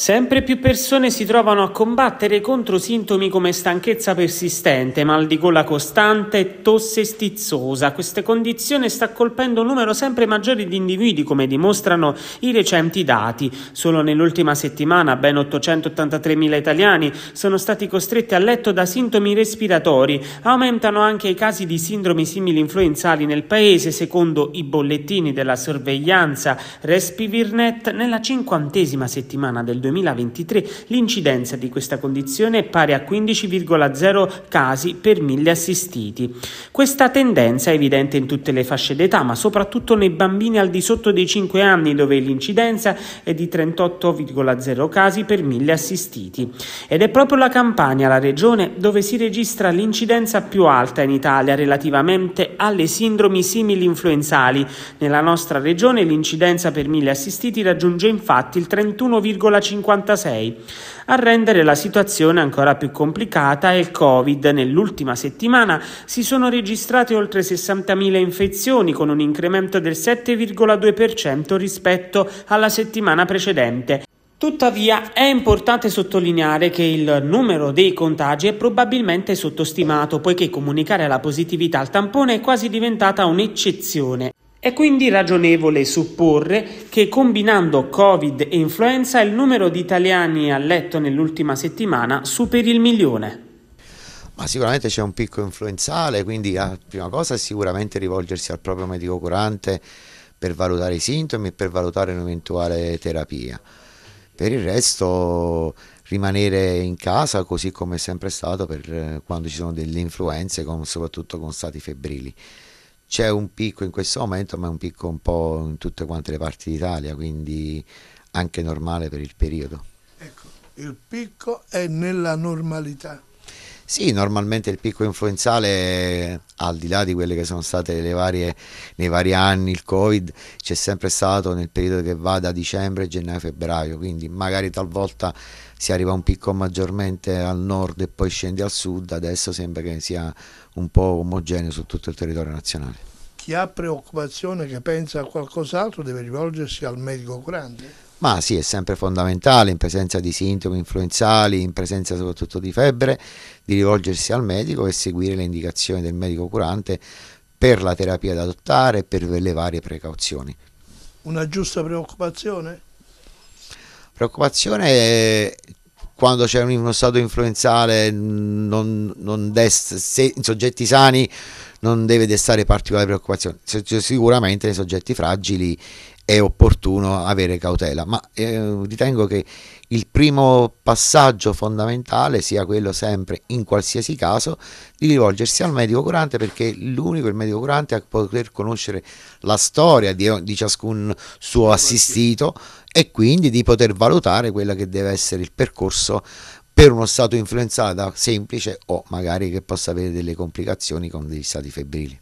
Sempre più persone si trovano a combattere contro sintomi come stanchezza persistente, mal di gola costante, tosse stizzosa. Questa condizione sta colpendo un numero sempre maggiore di individui, come dimostrano i recenti dati. Solo nell'ultima settimana ben 883.000 italiani sono stati costretti a letto da sintomi respiratori. Aumentano anche i casi di sindromi simili influenzali nel paese, secondo i bollettini della sorveglianza Respivirnet nella cinquantesima settimana del 2020. 2023 l'incidenza di questa condizione è pari a 15,0 casi per mille assistiti. Questa tendenza è evidente in tutte le fasce d'età, ma soprattutto nei bambini al di sotto dei 5 anni dove l'incidenza è di 38,0 casi per mille assistiti. Ed è proprio la Campania, la regione dove si registra l'incidenza più alta in Italia relativamente alle sindromi simili influenzali. Nella nostra regione l'incidenza per mille assistiti raggiunge infatti il 31,5 56 a rendere la situazione ancora più complicata è il Covid. Nell'ultima settimana si sono registrate oltre 60.000 infezioni con un incremento del 7,2% rispetto alla settimana precedente. Tuttavia è importante sottolineare che il numero dei contagi è probabilmente sottostimato, poiché comunicare la positività al tampone è quasi diventata un'eccezione. È quindi ragionevole supporre che combinando Covid e influenza il numero di italiani a letto nell'ultima settimana superi il milione. Ma sicuramente c'è un picco influenzale, quindi la ah, prima cosa è sicuramente rivolgersi al proprio medico curante per valutare i sintomi e per valutare un'eventuale terapia. Per il resto rimanere in casa così come è sempre stato per eh, quando ci sono delle influenze, soprattutto con stati febbrili. C'è un picco in questo momento, ma è un picco un po' in tutte quante le parti d'Italia, quindi anche normale per il periodo. Ecco, il picco è nella normalità. Sì, normalmente il picco influenzale, al di là di quelle che sono state le varie, nei vari anni, il Covid, c'è sempre stato nel periodo che va da dicembre, gennaio, febbraio, quindi magari talvolta si arriva un picco maggiormente al nord e poi scende al sud, adesso sembra che sia un po' omogeneo su tutto il territorio nazionale. Chi ha preoccupazione, che pensa a qualcos'altro, deve rivolgersi al medico curante? ma sì, è sempre fondamentale in presenza di sintomi influenzali, in presenza soprattutto di febbre, di rivolgersi al medico e seguire le indicazioni del medico curante per la terapia da adottare e per le varie precauzioni. Una giusta preoccupazione? Preoccupazione è quando c'è uno stato influenzale non, non dest, se, in soggetti sani non deve destare particolare preoccupazione sicuramente nei soggetti fragili è opportuno avere cautela, ma eh, ritengo che il primo passaggio fondamentale sia quello sempre, in qualsiasi caso, di rivolgersi al medico curante perché l'unico il medico curante a poter conoscere la storia di, di ciascun suo assistito e quindi di poter valutare quello che deve essere il percorso per uno stato influenzata semplice o magari che possa avere delle complicazioni con degli stati febbrili.